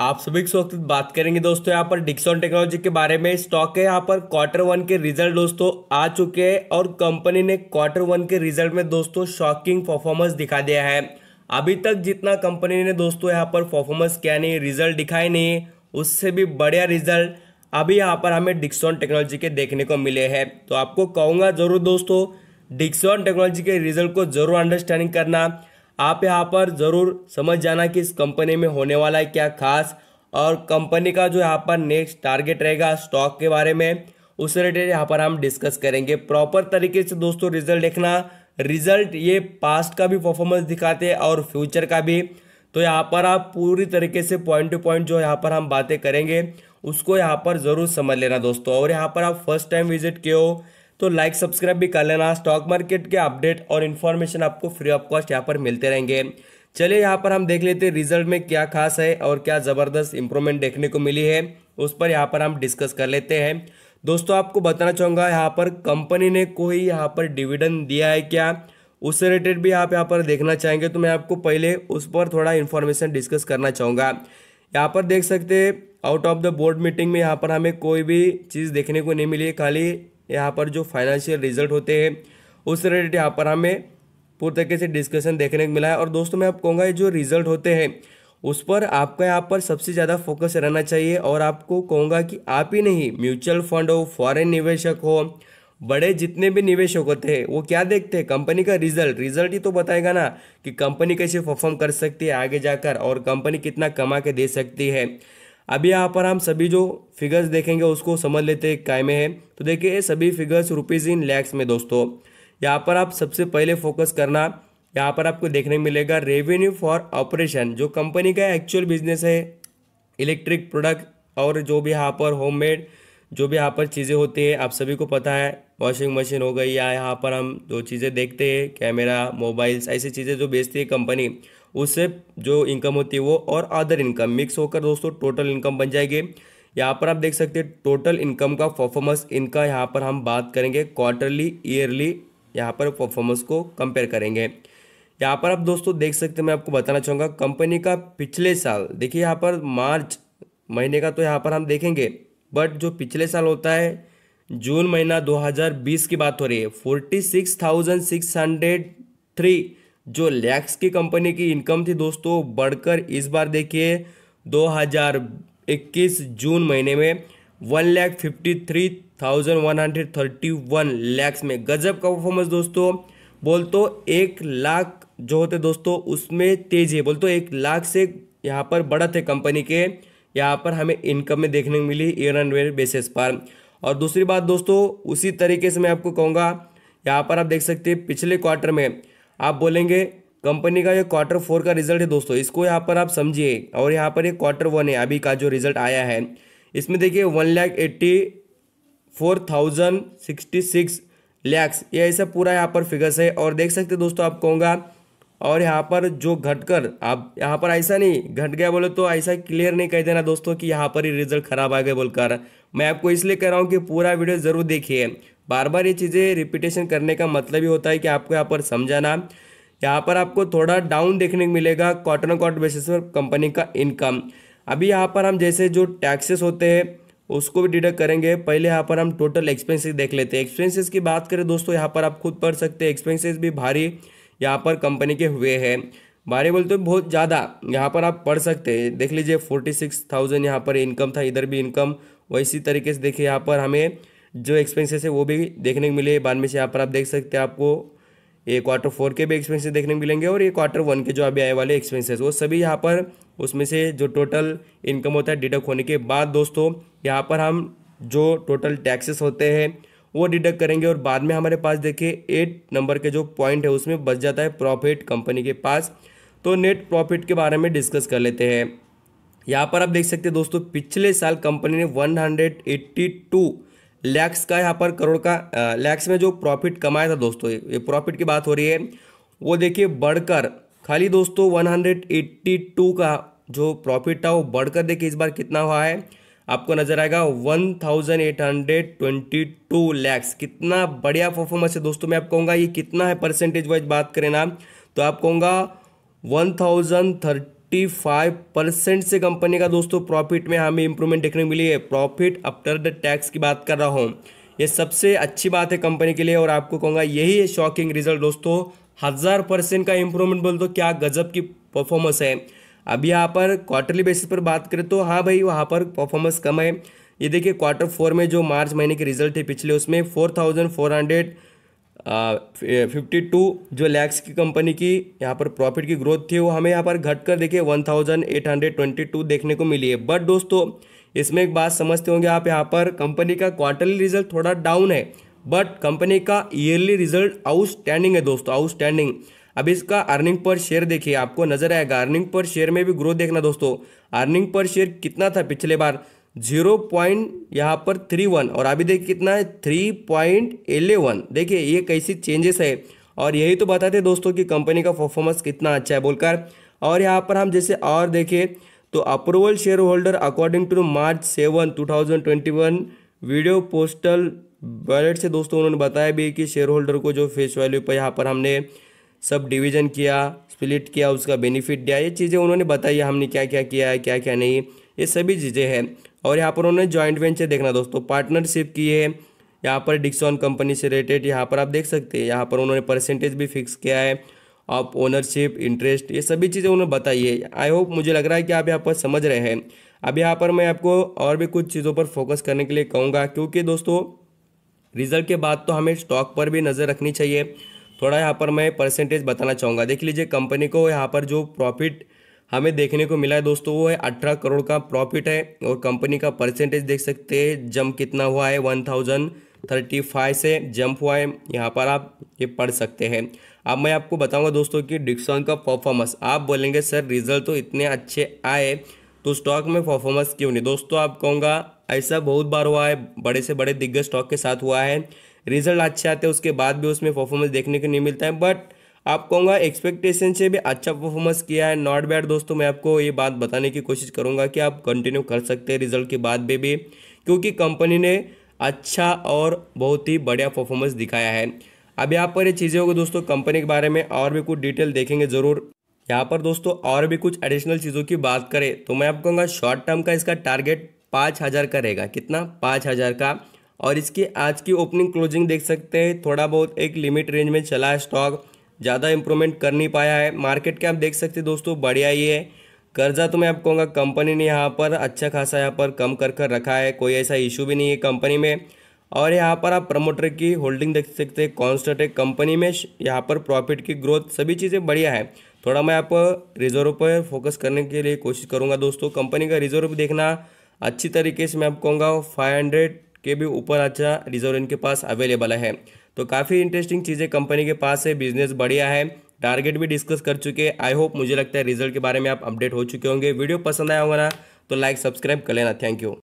आप सभी को वक्त बात करेंगे दोस्तों यहाँ पर डिक्सॉन टेक्नोलॉजी के बारे में स्टॉक है यहाँ पर क्वार्टर वन के रिजल्ट दोस्तों आ चुके हैं और कंपनी ने क्वार्टर वन के रिजल्ट में दोस्तों शॉकिंग परफॉर्मेंस दिखा दिया है अभी तक जितना कंपनी ने दोस्तों यहाँ पर परफॉर्मेंस किया नहीं रिजल्ट दिखाई नहीं उससे भी बढ़िया रिजल्ट अभी यहाँ पर हमें डिक्सॉन टेक्नोलॉजी के देखने को मिले हैं तो आपको कहूँगा जरूर दोस्तों डिक्सॉन टेक्नोलॉजी के रिजल्ट को जरूर अंडरस्टैंडिंग करना आप यहाँ पर ज़रूर समझ जाना कि इस कंपनी में होने वाला है क्या खास और कंपनी का जो यहाँ पर नेक्स्ट टारगेट रहेगा स्टॉक के बारे में उस रिलेटेड यहाँ पर हम डिस्कस करेंगे प्रॉपर तरीके से दोस्तों रिजल्ट देखना रिजल्ट ये पास्ट का भी परफॉर्मेंस दिखाते हैं और फ्यूचर का भी तो यहाँ पर आप पूरी तरीके से पॉइंट टू पॉइंट जो यहाँ पर हम बातें करेंगे उसको यहाँ पर ज़रूर समझ लेना दोस्तों और यहाँ पर आप फर्स्ट टाइम विजिट किए हो तो लाइक सब्सक्राइब भी कर लेना स्टॉक मार्केट के अपडेट और इन्फॉर्मेशन आपको फ्री ऑफ कॉस्ट यहाँ पर मिलते रहेंगे चलिए यहाँ पर हम देख लेते हैं रिजल्ट में क्या खास है और क्या ज़बरदस्त इंप्रूवमेंट देखने को मिली है उस पर यहाँ पर हम डिस्कस कर लेते हैं दोस्तों आपको बताना चाहूँगा यहाँ पर कंपनी ने कोई यहाँ पर डिविडेंड दिया है क्या उससे रिलेटेड भी आप यहाँ पर देखना चाहेंगे तो मैं आपको पहले उस पर थोड़ा इन्फॉर्मेशन डिस्कस करना चाहूँगा यहाँ पर देख सकते हैं out of the board meeting में यहाँ पर हमें कोई भी चीज़ देखने को नहीं मिली खाली यहाँ पर जो फाइनेंशियल रिजल्ट होते हैं उस रिलेटेड यहाँ पर हमें पूरी तरीके से डिस्कशन देखने को मिला है और दोस्तों मैं आप कहूँगा ये जो रिजल्ट होते हैं उस पर आपका यहाँ पर सबसे ज़्यादा फोकस रहना चाहिए और आपको कहूँगा कि आप ही नहीं म्यूचुअल फंड हो फॉरेन निवेशक हो बड़े जितने भी निवेशक होते हैं वो क्या देखते हैं कंपनी का रिजल्ट रिजल्ट ही तो बताएगा ना कि कंपनी कैसे परफॉर्म कर सकती है आगे जाकर और कंपनी कितना कमा के दे सकती है अब यहाँ पर हम सभी जो फिगर्स देखेंगे उसको समझ लेते हैं काय में है तो देखिए ये सभी फिगर्स रुपीज़ इन लैक्स में दोस्तों यहाँ पर आप सबसे पहले फोकस करना यहाँ पर आपको देखने मिलेगा रेवेन्यू फॉर ऑपरेशन जो कंपनी का एक्चुअल बिजनेस है इलेक्ट्रिक प्रोडक्ट और जो भी यहाँ पर होम जो भी यहाँ पर चीज़ें होती है आप सभी को पता है वॉशिंग मशीन हो गई या यहाँ पर हम जो चीज़ें देखते हैं कैमरा मोबाइल्स ऐसी चीज़ें जो बेचती है कंपनी उससे जो इनकम होती है वो और अदर इनकम मिक्स होकर दोस्तों टोटल इनकम बन जाएगी यहाँ पर आप देख सकते हैं टोटल इनकम का परफॉर्मेंस इनका यहाँ पर हम बात करेंगे क्वार्टरली ईयरली यहाँ पर परफॉर्मेंस को कंपेयर करेंगे यहाँ पर आप दोस्तों देख सकते हैं मैं आपको बताना चाहूँगा कंपनी का पिछले साल देखिए यहाँ पर मार्च महीने का तो यहाँ पर हम देखेंगे बट जो पिछले साल होता है जून महीना 2020 की बात हो रही है 46,603 जो लैक्स की कंपनी की इनकम थी दोस्तों बढ़कर इस बार देखिए 2021 जून महीने में one lakh fifty three thousand one hundred thirty one lakhs में गजब का परफॉर्मेंस दोस्तों बोल तो एक लाख जो होते दोस्तों उसमें तेज है बोल तो एक लाख से यहाँ पर बढ़त है कंपनी के यहाँ पर हमें इनकम में देखने को मिली ईयर एंड वेयर बेसिस पर और दूसरी बात दोस्तों उसी तरीके से मैं आपको कहूँगा यहाँ पर आप देख सकते हैं पिछले क्वार्टर में आप बोलेंगे कंपनी का ये क्वार्टर फोर का रिजल्ट है दोस्तों इसको यहाँ पर आप समझिए और यहाँ पर ये क्वार्टर वन है अभी का जो रिजल्ट आया है इसमें देखिए one lakh eighty four thousand sixty six lakhs ये ऐसा पूरा यहाँ पर फिगर्स है और देख सकते दोस्तों आप कहूँगा और यहाँ पर जो घटकर आप यहाँ पर ऐसा नहीं घट गया बोले तो ऐसा क्लियर नहीं कह देना दोस्तों कि यहाँ पर ही रिजल्ट खराब आ गए बोलकर मैं आपको इसलिए कह रहा हूँ कि पूरा वीडियो ज़रूर देखिए बार बार ये चीज़ें रिपीटेशन करने का मतलब ही होता है कि आपको यहाँ पर समझाना यहाँ पर आपको थोड़ा डाउन देखने को मिलेगा कॉटन कॉट बेसिस पर कंपनी का इनकम अभी यहाँ पर हम जैसे जो टैक्सेस होते हैं उसको भी डिडक्ट करेंगे पहले यहाँ पर हम टोटल एक्सपेंसेस देख लेते हैं एक्सपेंसेस की बात करें दोस्तों यहाँ पर आप खुद पढ़ सकते हैं एक्सपेंसेस भी भारी यहाँ पर कंपनी के हुए हैं भारी बोलते हैं बहुत ज़्यादा यहाँ पर आप पढ़ सकते हैं देख लीजिए फोर्टी सिक्स थाउजेंड यहाँ पर इनकम था इधर भी इनकम वैसी तरीके से देखिए यहाँ पर हमें जो एक्सपेंसेस है वो भी देखने को मिले बाद में से यहाँ पर आप देख सकते हैं आपको ये क्वार्टर फोर के भी एक्सपेंसेस देखने को मिलेंगे और ये क्वार्टर वन के जो अभी आए वाले एक्सपेंसेस वो सभी यहाँ पर उसमें से जो टोटल इनकम होता है डिडक्ट होने के बाद दोस्तों यहाँ पर हम जो टोटल टैक्सेस होते हैं वो डिडक्ट करेंगे और बाद में हमारे पास देखिए एट नंबर के जो पॉइंट है उसमें बच जाता है प्रॉफिट कंपनी के पास तो नेट प्रॉफिट के बारे में डिस्कस कर लेते हैं यहाँ पर आप देख सकते हैं दोस्तों पिछले साल कंपनी ने टू लैक्स का यहाँ पर करोड़ का लैक्स में जो प्रॉफिट कमाया था दोस्तों ये प्रॉफिट की बात हो रही है वो देखिए बढ़कर खाली दोस्तों 182 का जो प्रॉफिट था वो बढ़कर देखिए इस बार कितना हुआ है आपको नजर आएगा 1822 लैक्स कितना बढ़िया परफॉर्मेंस है दोस्तों मैं आप कहूँगा ये कितना है परसेंटेज वाइज बात करें ना तो आप कहूँगा वन 55 परसेंट से कंपनी का दोस्तों प्रॉफिट में हमें इंप्रूवमेंट देखने को मिली है प्रॉफिट आफ्टर द टैक्स की बात कर रहा हूँ ये सबसे अच्छी बात है कंपनी के लिए और आपको कहूँगा यही है शॉकिंग रिजल्ट दोस्तों हज़ार परसेंट का इम्प्रूवमेंट बोल दो तो क्या गजब की परफॉर्मेंस है अब यहाँ पर क्वार्टरली बेसिस पर बात करें तो हाँ भाई वहाँ पर परफॉर्मेंस कम है ये देखिए क्वार्टर फोर में जो मार्च महीने के रिजल्ट है पिछले उसमें four thousand four hundred fifty two जो लैक्स की कंपनी की यहाँ पर प्रॉफिट की ग्रोथ थी वो हमें यहाँ पर घट कर देखिए one thousand eight hundred twenty two देखने को मिली है बट दोस्तों इसमें एक बात समझते होंगे आप यहाँ पर कंपनी का क्वार्टरली रिजल्ट थोड़ा डाउन है बट कंपनी का ईयरली रिजल्ट आउटस्टैंडिंग है दोस्तों आउटस्टैंडिंग अब इसका अर्निंग पर शेयर देखिए आपको नजर आएगा अर्निंग पर शेयर में भी ग्रोथ देखना दोस्तों अर्निंग पर शेयर कितना था पिछले बार जीरो पॉइंट यहाँ पर थ्री वन और अभी देखिए कितना है थ्री पॉइंट एलेवन देखिए ये कैसी चेंजेस है और यही तो बताते दोस्तों कि कंपनी का परफॉर्मेंस कितना अच्छा है बोलकर और यहाँ पर हम जैसे और देखें तो approval share holder according to March seven two thousand twenty one video postal ballot से दोस्तों उन्होंने बताया भी कि शेयर होल्डर को जो फेस वैल्यू पर यहाँ पर हमने सब डिवीजन किया स्प्लिट किया उसका बेनिफिट दिया ये चीज़ें उन्होंने बताई हमने क्या क्या किया है क्या क्या नहीं ये सभी चीज़ें हैं और यहाँ पर उन्होंने जॉइंट वेंचर देखना दोस्तों पार्टनरशिप की है यहाँ पर डिक्सॉन कंपनी से रिलेटेड यहाँ पर आप देख सकते हैं यहाँ पर उन्होंने परसेंटेज भी फिक्स किया है आप ओनरशिप इंटरेस्ट ये सभी चीज़ें उन्होंने बताई है आई होप मुझे लग रहा है कि आप यहाँ पर समझ रहे हैं अब यहाँ पर मैं आपको और भी कुछ चीज़ों पर फोकस करने के लिए कहूँगा क्योंकि दोस्तों रिजल्ट के बाद तो हमें स्टॉक पर भी नज़र रखनी चाहिए थोड़ा यहाँ पर मैं परसेंटेज बताना चाहूँगा देख लीजिए कंपनी को यहाँ पर जो प्रॉफिट हमें देखने को मिला है दोस्तों वो है अठारह करोड़ का प्रॉफिट है और कंपनी का परसेंटेज देख सकते हैं जंप कितना हुआ है वन थाउजेंड थर्टी फाइव से जंप हुआ है यहाँ पर आप ये पढ़ सकते हैं अब मैं आपको बताऊंगा दोस्तों कि डिक्सॉन का परफॉर्मेंस आप बोलेंगे सर रिजल्ट तो इतने अच्छे आए तो स्टॉक में परफॉर्मेंस क्यों नहीं दोस्तों आप कहूँगा ऐसा बहुत बार हुआ है बड़े से बड़े दिग्गज स्टॉक के साथ हुआ है रिजल्ट अच्छे आते हैं उसके बाद भी उसमें परफॉर्मेंस देखने को नहीं मिलता है बट आप कहूँगा एक्सपेक्टेशन से भी अच्छा परफॉर्मेंस किया है नॉट बैड दोस्तों मैं आपको ये बात बताने की कोशिश करूँगा कि आप कंटिन्यू कर सकते हैं रिजल्ट के बाद में भी क्योंकि कंपनी ने अच्छा और बहुत ही बढ़िया परफॉर्मेंस दिखाया है अब यहाँ पर ये चीज़ें होगी दोस्तों कंपनी के बारे में और भी कुछ डिटेल देखेंगे ज़रूर यहाँ पर दोस्तों और भी कुछ एडिशनल चीज़ों की बात करें तो मैं आपको कहूँगा शॉर्ट टर्म का इसका टारगेट पाँच हज़ार का रहेगा कितना पाँच हज़ार का और इसकी आज की ओपनिंग क्लोजिंग देख सकते हैं थोड़ा बहुत एक लिमिट रेंज में चला है स्टॉक ज़्यादा इंप्रूवमेंट कर नहीं पाया है मार्केट कैप देख सकते दोस्तों बढ़िया ही है कर्जा तो मैं आपको कहूँगा कंपनी ने यहाँ पर अच्छा खासा यहाँ पर कम कर कर रखा है कोई ऐसा इशू भी नहीं है कंपनी में और यहाँ पर आप प्रमोटर की होल्डिंग देख सकते हैं कॉन्स्टेंट है कंपनी में यहाँ पर प्रॉफिट की ग्रोथ सभी चीज़ें बढ़िया है थोड़ा मैं आप रिजर्व पर फोकस करने के लिए कोशिश करूँगा दोस्तों कंपनी का रिजर्व देखना अच्छी तरीके से मैं आपको कहूँगा फाइव हंड्रेड के भी ऊपर अच्छा रिजर्व इनके पास अवेलेबल है तो काफ़ी इंटरेस्टिंग चीज़ें कंपनी के पास है बिजनेस बढ़िया है टारगेट भी डिस्कस कर चुके हैं आई होप मुझे लगता है रिजल्ट के बारे में आप अपडेट हो चुके होंगे वीडियो पसंद आया होगा ना तो लाइक सब्सक्राइब कर लेना थैंक यू